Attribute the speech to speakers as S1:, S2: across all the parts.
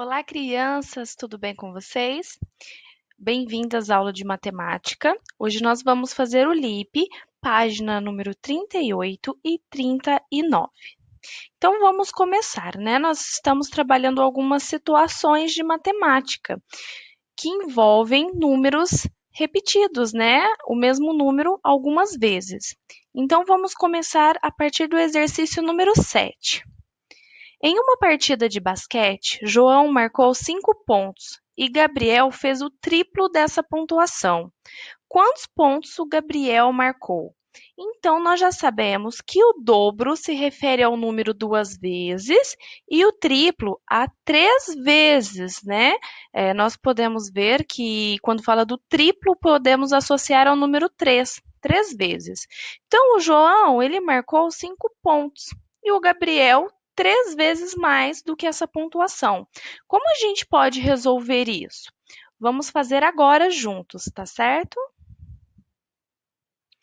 S1: Olá, crianças, tudo bem com vocês? Bem-vindas à aula de matemática. Hoje nós vamos fazer o LIP, página número 38 e 39. Então vamos começar, né? Nós estamos trabalhando algumas situações de matemática que envolvem números repetidos, né? O mesmo número algumas vezes. Então vamos começar a partir do exercício número 7. Em uma partida de basquete, João marcou cinco pontos e Gabriel fez o triplo dessa pontuação. Quantos pontos o Gabriel marcou? Então, nós já sabemos que o dobro se refere ao número duas vezes e o triplo a três vezes, né? É, nós podemos ver que quando fala do triplo, podemos associar ao número três, três vezes. Então, o João, ele marcou cinco pontos e o Gabriel, três vezes mais do que essa pontuação. Como a gente pode resolver isso? Vamos fazer agora juntos, tá certo?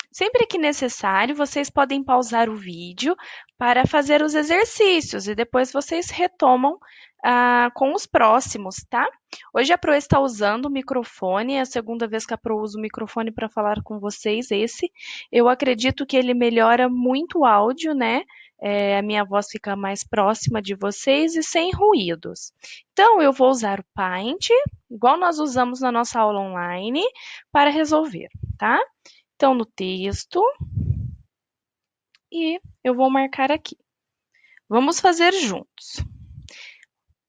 S1: Sempre que necessário, vocês podem pausar o vídeo para fazer os exercícios e depois vocês retomam ah, com os próximos, tá? Hoje a Pro está usando o microfone, é a segunda vez que a Pro usa o microfone para falar com vocês, esse. Eu acredito que ele melhora muito o áudio, né? é, a minha voz fica mais próxima de vocês e sem ruídos. Então, eu vou usar o Paint, igual nós usamos na nossa aula online, para resolver, tá? Então, no texto, e eu vou marcar aqui. Vamos fazer juntos.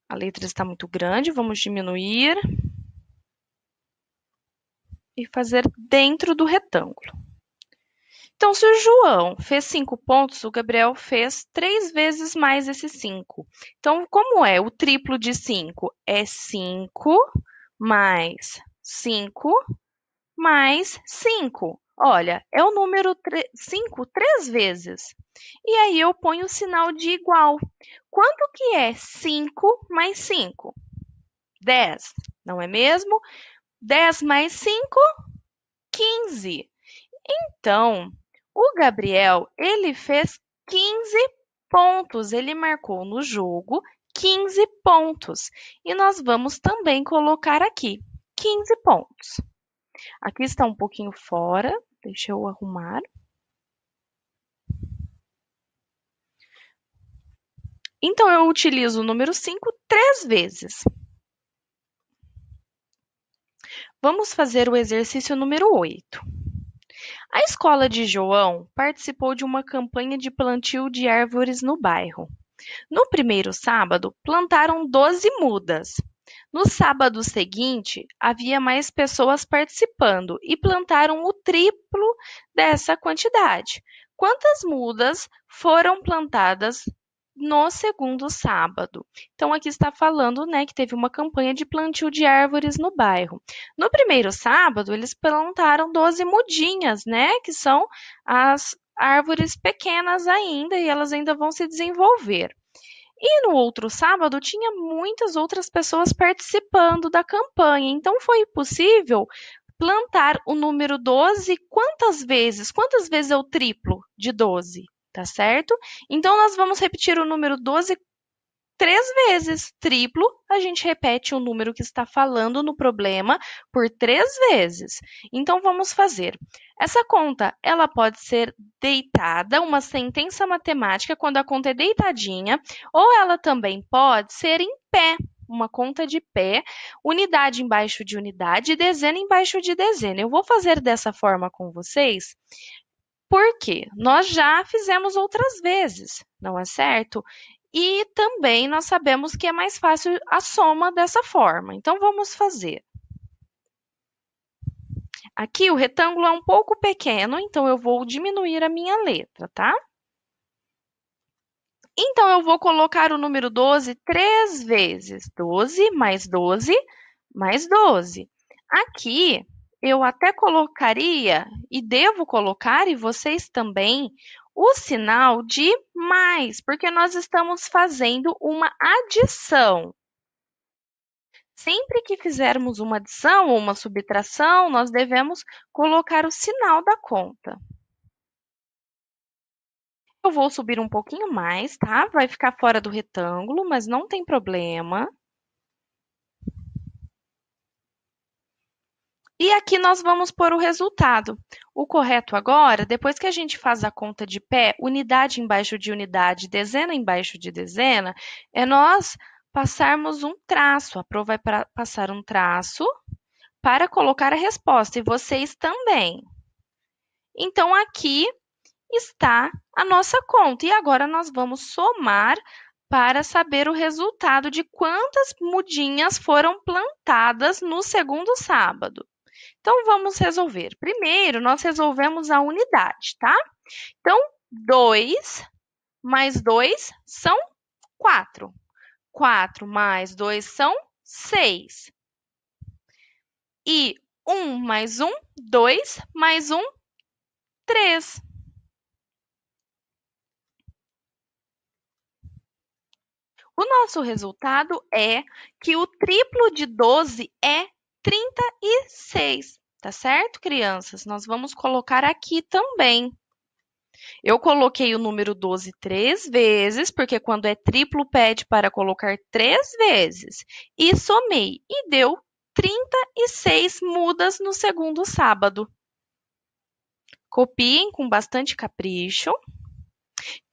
S1: A letra está muito grande, vamos diminuir e fazer dentro do retângulo. Então, se o João fez cinco pontos, o Gabriel fez três vezes mais esse cinco. Então, como é o triplo de cinco? É cinco mais cinco mais cinco. Olha, é o número 5 três vezes. E aí eu ponho o sinal de igual. Quanto que é 5 mais 5? 10, não é mesmo? 10 mais 5, 15. Então, o Gabriel, ele fez 15 pontos, ele marcou no jogo 15 pontos. E nós vamos também colocar aqui 15 pontos. Aqui está um pouquinho fora, deixa eu arrumar. Então, eu utilizo o número 5 três vezes. Vamos fazer o exercício número 8. A escola de João participou de uma campanha de plantio de árvores no bairro. No primeiro sábado, plantaram 12 mudas. No sábado seguinte, havia mais pessoas participando e plantaram o triplo dessa quantidade. Quantas mudas foram plantadas no segundo sábado. Então, aqui está falando né, que teve uma campanha de plantio de árvores no bairro. No primeiro sábado, eles plantaram 12 mudinhas, né? Que são as árvores pequenas ainda e elas ainda vão se desenvolver. E no outro sábado tinha muitas outras pessoas participando da campanha, então foi possível plantar o número 12 quantas vezes? Quantas vezes é o triplo de 12? tá certo? Então, nós vamos repetir o número 12 três vezes. Triplo, a gente repete o número que está falando no problema por três vezes. Então, vamos fazer. Essa conta, ela pode ser deitada, uma sentença matemática, quando a conta é deitadinha, ou ela também pode ser em pé, uma conta de pé, unidade embaixo de unidade, dezena embaixo de dezena. Eu vou fazer dessa forma com vocês, porque nós já fizemos outras vezes, não é certo? E também nós sabemos que é mais fácil a soma dessa forma. Então, vamos fazer. Aqui o retângulo é um pouco pequeno, então eu vou diminuir a minha letra, tá? Então, eu vou colocar o número 12 três vezes. 12 mais 12 mais 12. Aqui, eu até colocaria, e devo colocar, e vocês também, o sinal de mais, porque nós estamos fazendo uma adição. Sempre que fizermos uma adição ou uma subtração, nós devemos colocar o sinal da conta. Eu vou subir um pouquinho mais, tá? Vai ficar fora do retângulo, mas não tem problema. E aqui nós vamos pôr o resultado. O correto agora, depois que a gente faz a conta de pé, unidade embaixo de unidade, dezena embaixo de dezena, é nós passarmos um traço. A Pro vai é passar um traço para colocar a resposta e vocês também. Então, aqui está a nossa conta. E agora nós vamos somar para saber o resultado de quantas mudinhas foram plantadas no segundo sábado. Então, vamos resolver. Primeiro, nós resolvemos a unidade, tá? Então, 2 mais 2 são 4. 4 mais 2 são 6. E 1 um mais 1, um, 2 mais 1, um, 3. O nosso resultado é que o triplo de 12 é 36, tá certo, crianças? Nós vamos colocar aqui também. Eu coloquei o número 12 três vezes, porque quando é triplo pede para colocar três vezes. E somei e deu 36 mudas no segundo sábado. Copiem com bastante capricho.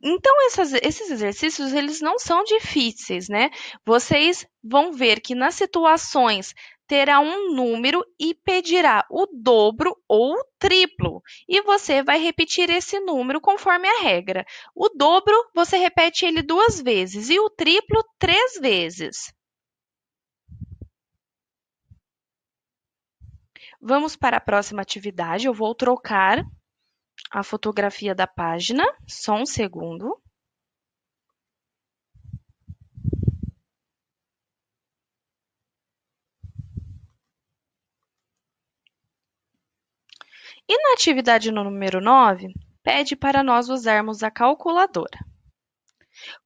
S1: Então, essas, esses exercícios, eles não são difíceis, né? Vocês vão ver que nas situações terá um número e pedirá o dobro ou o triplo. E você vai repetir esse número conforme a regra. O dobro, você repete ele duas vezes e o triplo, três vezes. Vamos para a próxima atividade. Eu vou trocar a fotografia da página. Só um segundo. E na atividade número 9, pede para nós usarmos a calculadora.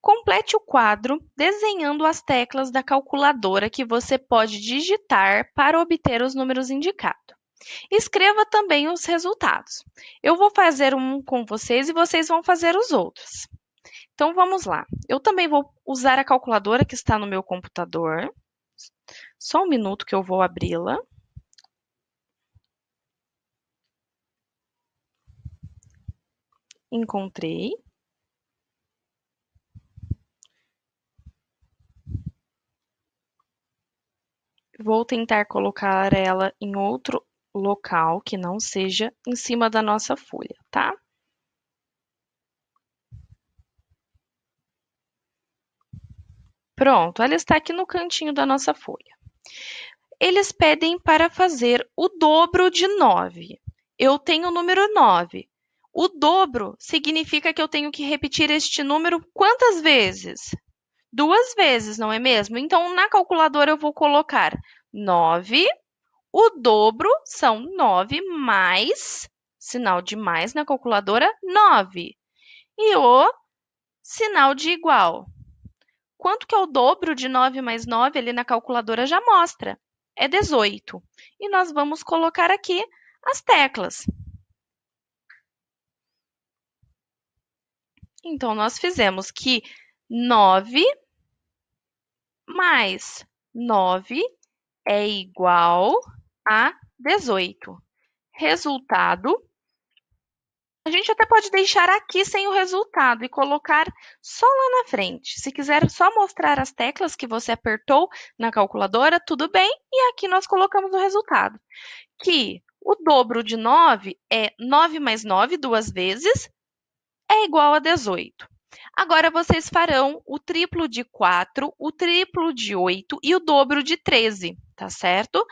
S1: Complete o quadro desenhando as teclas da calculadora que você pode digitar para obter os números indicados. Escreva também os resultados. Eu vou fazer um com vocês e vocês vão fazer os outros. Então vamos lá. Eu também vou usar a calculadora que está no meu computador. Só um minuto que eu vou abri-la. encontrei vou tentar colocar ela em outro local que não seja em cima da nossa folha, tá? Pronto, ela está aqui no cantinho da nossa folha. Eles pedem para fazer o dobro de 9. Eu tenho o número 9. O dobro significa que eu tenho que repetir este número quantas vezes? Duas vezes, não é mesmo? Então, na calculadora, eu vou colocar 9. O dobro são 9 mais, sinal de mais na calculadora, 9. E o sinal de igual. Quanto que é o dobro de 9 mais 9 ali na calculadora já mostra? É 18. E nós vamos colocar aqui as teclas. Então, nós fizemos que 9 mais 9 é igual a 18. Resultado. A gente até pode deixar aqui sem o resultado e colocar só lá na frente. Se quiser só mostrar as teclas que você apertou na calculadora, tudo bem. E aqui nós colocamos o resultado. Que o dobro de 9 é 9 mais 9 duas vezes, é igual a 18. Agora vocês farão o triplo de 4, o triplo de 8 e o dobro de 13, tá certo?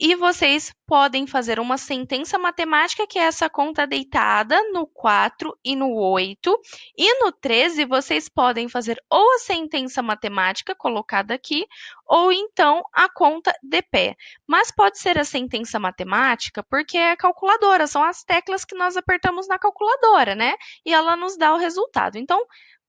S1: E vocês podem fazer uma sentença matemática, que é essa conta deitada no 4 e no 8. E no 13, vocês podem fazer ou a sentença matemática colocada aqui, ou então a conta de pé. Mas pode ser a sentença matemática, porque é a calculadora, são as teclas que nós apertamos na calculadora, né? E ela nos dá o resultado. Então,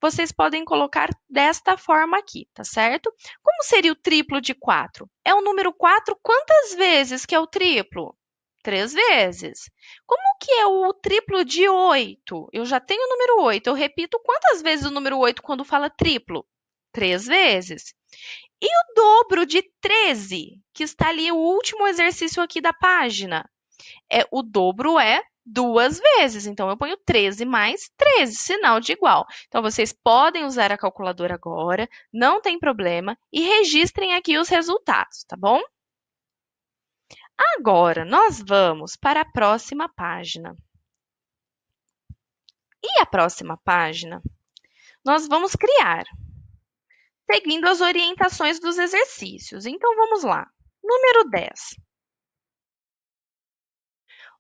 S1: vocês podem colocar desta forma aqui, tá certo? Como seria o triplo de 4? É o número 4 quantas vezes que é o triplo? Três vezes. Como que é o triplo de 8? Eu já tenho o número 8. Eu repito quantas vezes o número 8 quando fala triplo? Três vezes. E o dobro de 13, que está ali o último exercício aqui da página? É o dobro é duas vezes. Então, eu ponho 13 mais 13, sinal de igual. Então, vocês podem usar a calculadora agora, não tem problema, e registrem aqui os resultados, tá bom? Agora, nós vamos para a próxima página. E a próxima página, nós vamos criar, seguindo as orientações dos exercícios. Então, vamos lá. Número 10.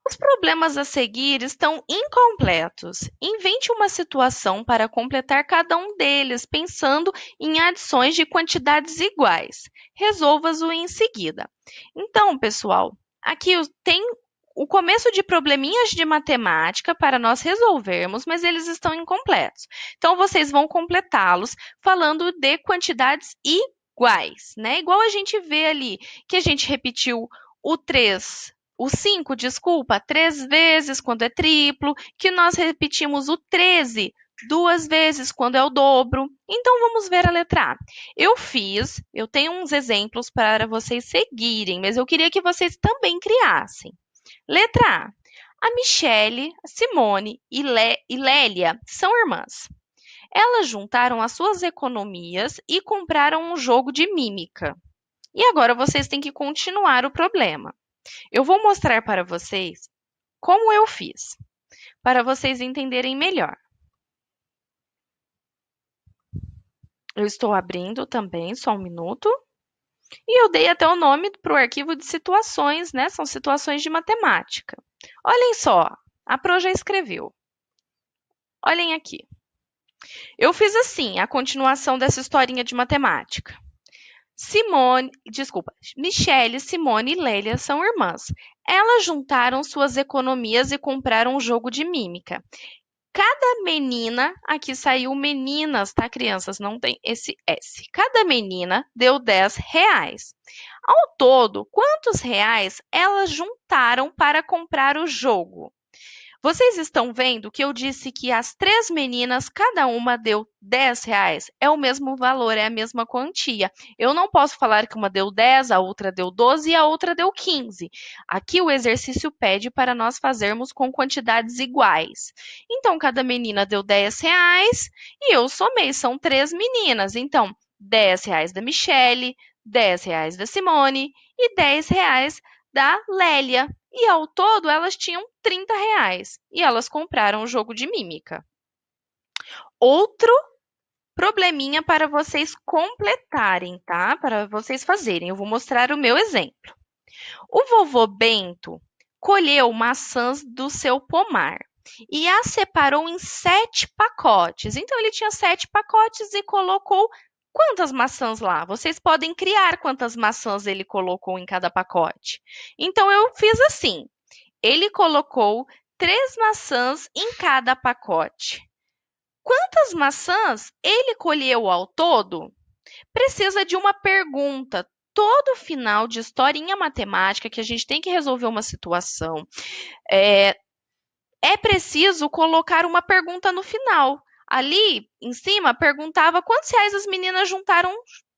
S1: Os problemas a seguir estão incompletos. Invente uma situação para completar cada um deles, pensando em adições de quantidades iguais. resolva o em seguida. Então, pessoal, aqui tem o começo de probleminhas de matemática para nós resolvermos, mas eles estão incompletos. Então, vocês vão completá-los falando de quantidades iguais, né? Igual a gente vê ali que a gente repetiu o 3 o 5, desculpa, três vezes quando é triplo, que nós repetimos o 13 duas vezes quando é o dobro. Então vamos ver a letra A. Eu fiz, eu tenho uns exemplos para vocês seguirem, mas eu queria que vocês também criassem. Letra A. A Michele, a Simone e, Le, e Lélia são irmãs. Elas juntaram as suas economias e compraram um jogo de mímica. E agora vocês têm que continuar o problema. Eu vou mostrar para vocês como eu fiz, para vocês entenderem melhor. Eu estou abrindo também, só um minuto. E eu dei até o nome para o arquivo de situações, né? São situações de matemática. Olhem só, a Pro já escreveu. Olhem aqui. Eu fiz assim, a continuação dessa historinha de matemática. Simone, desculpa, Michelle, Simone e Lélia são irmãs. Elas juntaram suas economias e compraram um jogo de mímica. Cada menina, aqui saiu meninas, tá, crianças? Não tem esse S. Cada menina deu 10 reais. Ao todo, quantos reais elas juntaram para comprar o jogo? Vocês estão vendo que eu disse que as três meninas, cada uma deu 10 reais. É o mesmo valor, é a mesma quantia. Eu não posso falar que uma deu 10, a outra deu 12 e a outra deu 15. Aqui o exercício pede para nós fazermos com quantidades iguais. Então, cada menina deu 10 reais e eu somei, são três meninas. Então, 10 reais da Michele, 10 reais da Simone e 10 reais da Lélia. E ao todo elas tinham 30 reais e elas compraram o jogo de mímica. Outro probleminha para vocês completarem, tá? Para vocês fazerem. Eu vou mostrar o meu exemplo. O vovô Bento colheu maçãs do seu pomar e as separou em sete pacotes. Então, ele tinha sete pacotes e colocou quantas maçãs lá? Vocês podem criar quantas maçãs ele colocou em cada pacote. Então eu fiz assim. Ele colocou três maçãs em cada pacote. Quantas maçãs ele colheu ao todo? Precisa de uma pergunta. Todo final de historinha matemática que a gente tem que resolver uma situação é, é preciso colocar uma pergunta no final ali em cima perguntava quantos reais as meninas juntaram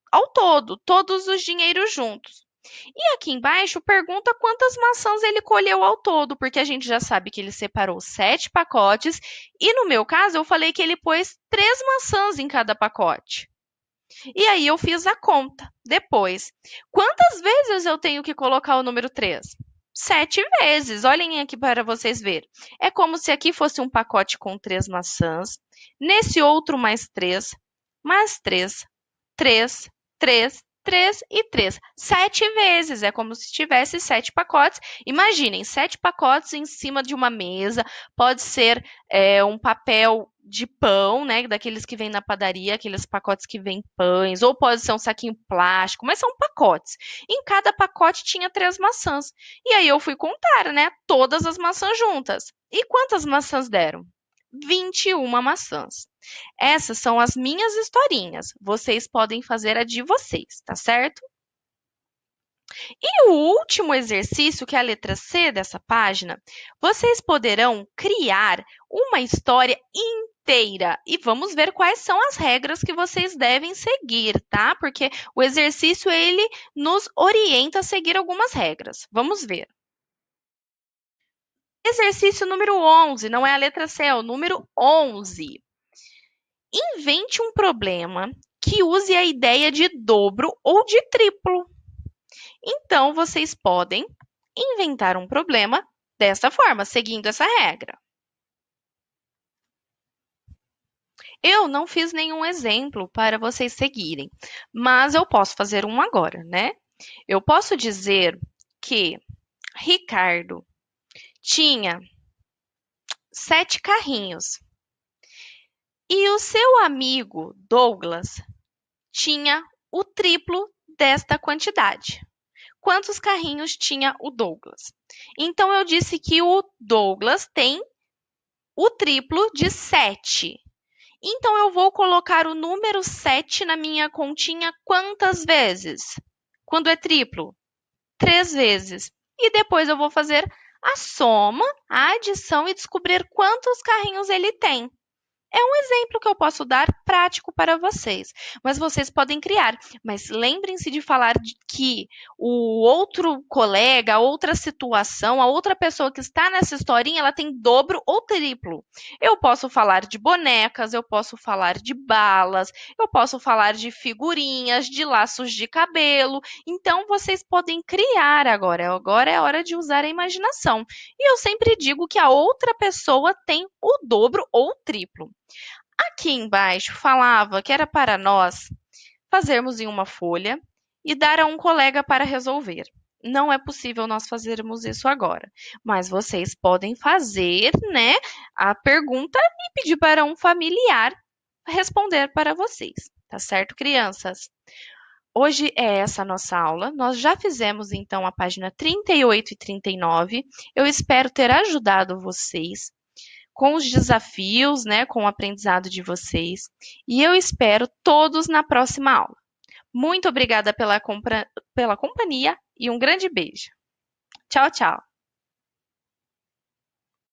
S1: ao todo, todos os dinheiros juntos. E aqui embaixo pergunta quantas maçãs ele colheu ao todo, porque a gente já sabe que ele separou sete pacotes, e no meu caso eu falei que ele pôs três maçãs em cada pacote. E aí eu fiz a conta depois. Quantas vezes eu tenho que colocar o número 3? sete vezes. Olhem aqui para vocês verem. É como se aqui fosse um pacote com três maçãs, nesse outro mais três, mais três, três, três, 3 e 3. Sete vezes. É como se tivesse sete pacotes. Imaginem, sete pacotes em cima de uma mesa. Pode ser é, um papel de pão, né? Daqueles que vem na padaria, aqueles pacotes que vêm pães, ou pode ser um saquinho plástico, mas são pacotes. Em cada pacote tinha três maçãs. E aí eu fui contar, né? Todas as maçãs juntas. E quantas maçãs deram? 21 maçãs. Essas são as minhas historinhas. Vocês podem fazer a de vocês, tá certo? E o último exercício, que é a letra C dessa página, vocês poderão criar uma história inteira. E vamos ver quais são as regras que vocês devem seguir, tá? Porque o exercício ele nos orienta a seguir algumas regras. Vamos ver. Exercício número 11, não é a letra C, é o número 11. Invente um problema que use a ideia de dobro ou de triplo. Então, vocês podem inventar um problema dessa forma, seguindo essa regra. Eu não fiz nenhum exemplo para vocês seguirem, mas eu posso fazer um agora, né? Eu posso dizer que Ricardo tinha sete carrinhos e o seu amigo Douglas tinha o triplo desta quantidade. Quantos carrinhos tinha o Douglas? Então eu disse que o Douglas tem o triplo de 7. Então eu vou colocar o número 7 na minha continha quantas vezes? Quando é triplo? Três vezes. E depois eu vou fazer a soma, a adição e descobrir quantos carrinhos ele tem. É um exemplo que eu posso dar prático para vocês, mas vocês podem criar. Mas lembrem-se de falar de que o outro colega, a outra situação, a outra pessoa que está nessa historinha, ela tem dobro ou triplo. Eu posso falar de bonecas, eu posso falar de balas, eu posso falar de figurinhas, de laços de cabelo. Então vocês podem criar agora. Agora é hora de usar a imaginação. E eu sempre digo que a outra pessoa tem o dobro ou triplo. Aqui embaixo falava que era para nós fazermos em uma folha e dar a um colega para resolver. Não é possível nós fazermos isso agora, mas vocês podem fazer, né, a pergunta e pedir para um familiar responder para vocês, tá certo, crianças? Hoje é essa nossa aula. Nós já fizemos então a página 38 e 39. Eu espero ter ajudado vocês com os desafios, né, com o aprendizado de vocês. E eu espero todos na próxima aula. Muito obrigada pela, compra, pela companhia e um grande beijo. Tchau, tchau!